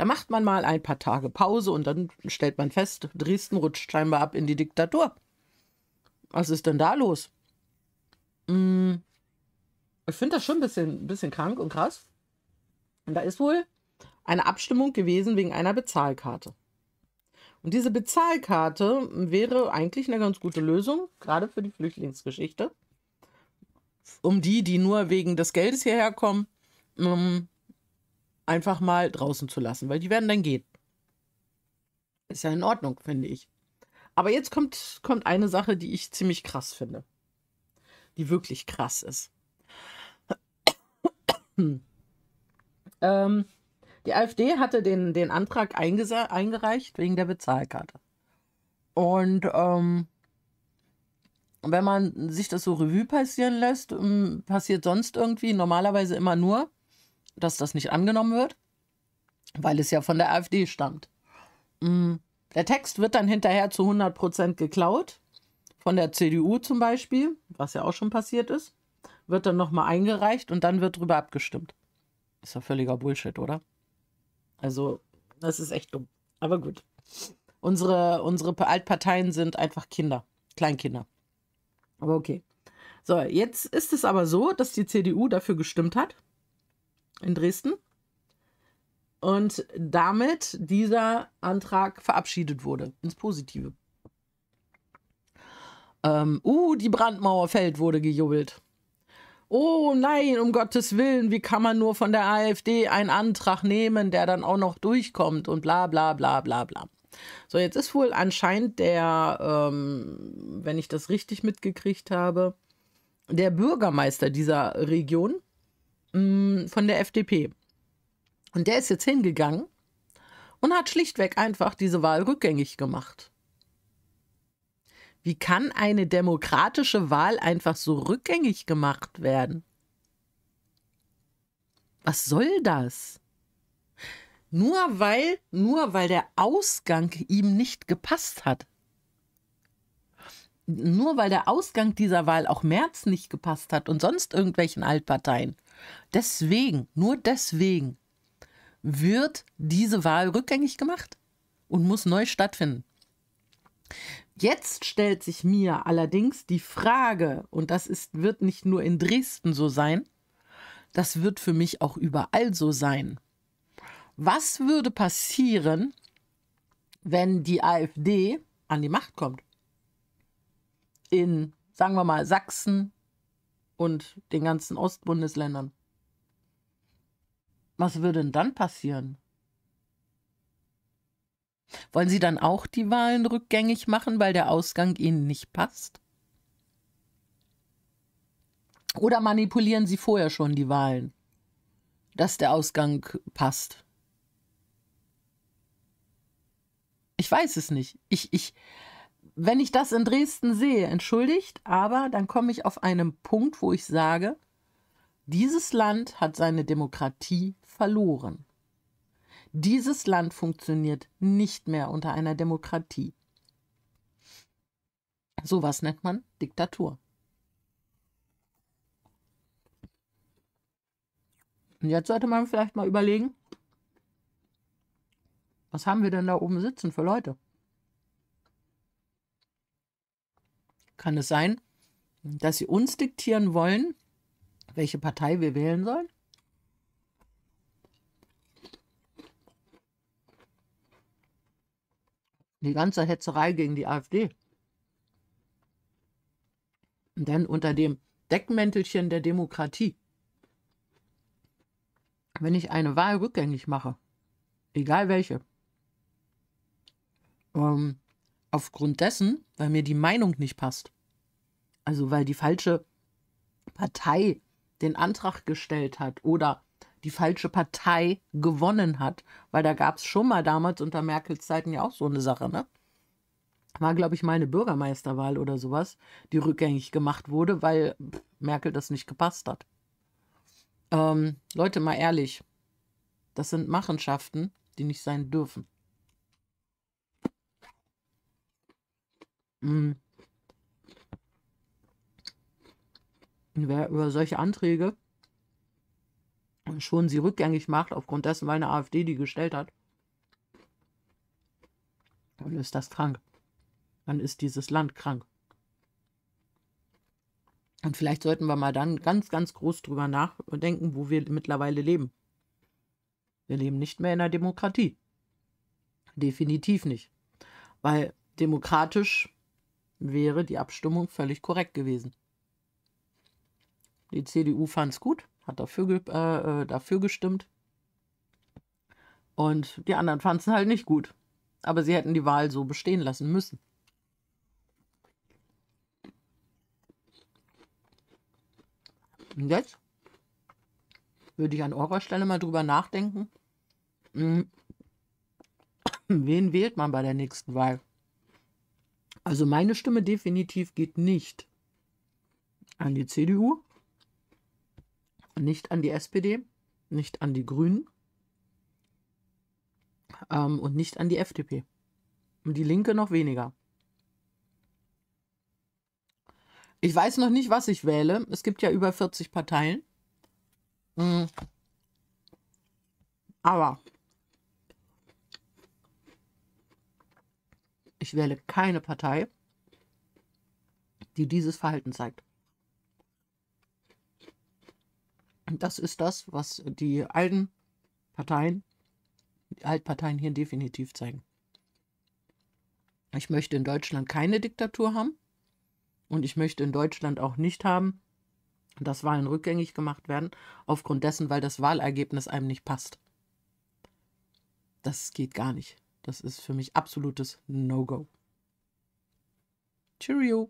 Da macht man mal ein paar Tage Pause und dann stellt man fest, Dresden rutscht scheinbar ab in die Diktatur. Was ist denn da los? Mm, ich finde das schon ein bisschen, ein bisschen krank und krass. Und da ist wohl eine Abstimmung gewesen wegen einer Bezahlkarte. Und diese Bezahlkarte wäre eigentlich eine ganz gute Lösung, gerade für die Flüchtlingsgeschichte. Um die, die nur wegen des Geldes hierher kommen, mm, einfach mal draußen zu lassen, weil die werden dann gehen. Ist ja in Ordnung, finde ich. Aber jetzt kommt, kommt eine Sache, die ich ziemlich krass finde. Die wirklich krass ist. ähm, die AfD hatte den, den Antrag eingereicht wegen der Bezahlkarte. Und ähm, wenn man sich das so Revue passieren lässt, ähm, passiert sonst irgendwie normalerweise immer nur, dass das nicht angenommen wird, weil es ja von der AfD stammt. Mm. Der Text wird dann hinterher zu 100 Prozent geklaut, von der CDU zum Beispiel, was ja auch schon passiert ist, wird dann nochmal eingereicht und dann wird drüber abgestimmt. Ist ja völliger Bullshit, oder? Also, das ist echt dumm. Aber gut. Unsere, unsere Altparteien sind einfach Kinder, Kleinkinder. Aber okay. So, jetzt ist es aber so, dass die CDU dafür gestimmt hat in Dresden. Und damit dieser Antrag verabschiedet wurde ins Positive. Ähm, uh, die Brandmauer fällt, wurde gejubelt. Oh nein, um Gottes Willen, wie kann man nur von der AfD einen Antrag nehmen, der dann auch noch durchkommt und bla bla bla bla bla. So, jetzt ist wohl anscheinend der, ähm, wenn ich das richtig mitgekriegt habe, der Bürgermeister dieser Region mh, mm, von der FDP. Und der ist jetzt hingegangen und hat schlichtweg einfach diese Wahl rückgängig gemacht. Wie kann eine demokratische Wahl einfach so rückgängig gemacht werden? Was soll das? Nur weil, nur weil der Ausgang ihm nicht gepasst hat. Nur weil der Ausgang dieser Wahl auch März nicht gepasst hat und sonst irgendwelchen Altparteien. Deswegen, nur deswegen wird diese Wahl rückgängig gemacht und muss neu stattfinden. Jetzt stellt sich mir allerdings die Frage, und das ist, wird nicht nur in Dresden so sein, das wird für mich auch überall so sein. Was würde passieren, wenn die AfD an die Macht kommt? In, sagen wir mal, Sachsen, und den ganzen Ostbundesländern. Was würde denn dann passieren? Wollen Sie dann auch die Wahlen rückgängig machen, weil der Ausgang Ihnen nicht passt? Oder manipulieren Sie vorher schon die Wahlen, dass der Ausgang passt? Ich weiß es nicht. Ich, ich, wenn ich das in Dresden sehe, entschuldigt, aber dann komme ich auf einen Punkt, wo ich sage, dieses Land hat seine Demokratie verloren. Dieses Land funktioniert nicht mehr unter einer Demokratie. Sowas nennt man Diktatur. Und jetzt sollte man vielleicht mal überlegen, was haben wir denn da oben sitzen für Leute? kann es sein, dass sie uns diktieren wollen, welche Partei wir wählen sollen? Die ganze Hetzerei gegen die AfD. Und dann unter dem Deckmäntelchen der Demokratie. Wenn ich eine Wahl rückgängig mache, egal welche, ähm, aufgrund dessen, weil mir die Meinung nicht passt, also weil die falsche Partei den Antrag gestellt hat oder die falsche Partei gewonnen hat. Weil da gab es schon mal damals unter Merkels Zeiten ja auch so eine Sache, ne? War, glaube ich, mal eine Bürgermeisterwahl oder sowas, die rückgängig gemacht wurde, weil Merkel das nicht gepasst hat. Ähm, Leute, mal ehrlich, das sind Machenschaften, die nicht sein dürfen. Mhm. wer über solche Anträge schon sie rückgängig macht, aufgrund dessen, weil eine AfD die gestellt hat, dann ist das krank. Dann ist dieses Land krank. Und vielleicht sollten wir mal dann ganz, ganz groß drüber nachdenken, wo wir mittlerweile leben. Wir leben nicht mehr in einer Demokratie. Definitiv nicht. Weil demokratisch wäre die Abstimmung völlig korrekt gewesen. Die CDU fand es gut, hat dafür, ge äh, äh, dafür gestimmt. Und die anderen fanden es halt nicht gut. Aber sie hätten die Wahl so bestehen lassen müssen. Und jetzt würde ich an eurer Stelle mal drüber nachdenken, hm. wen wählt man bei der nächsten Wahl? Also meine Stimme definitiv geht nicht an die CDU nicht an die SPD, nicht an die Grünen ähm, und nicht an die FDP. Und die Linke noch weniger. Ich weiß noch nicht, was ich wähle. Es gibt ja über 40 Parteien. Mm. Aber ich wähle keine Partei, die dieses Verhalten zeigt. Das ist das, was die alten Parteien, die Altparteien hier definitiv zeigen. Ich möchte in Deutschland keine Diktatur haben und ich möchte in Deutschland auch nicht haben, dass Wahlen rückgängig gemacht werden, aufgrund dessen, weil das Wahlergebnis einem nicht passt. Das geht gar nicht. Das ist für mich absolutes No-Go. Cheerio!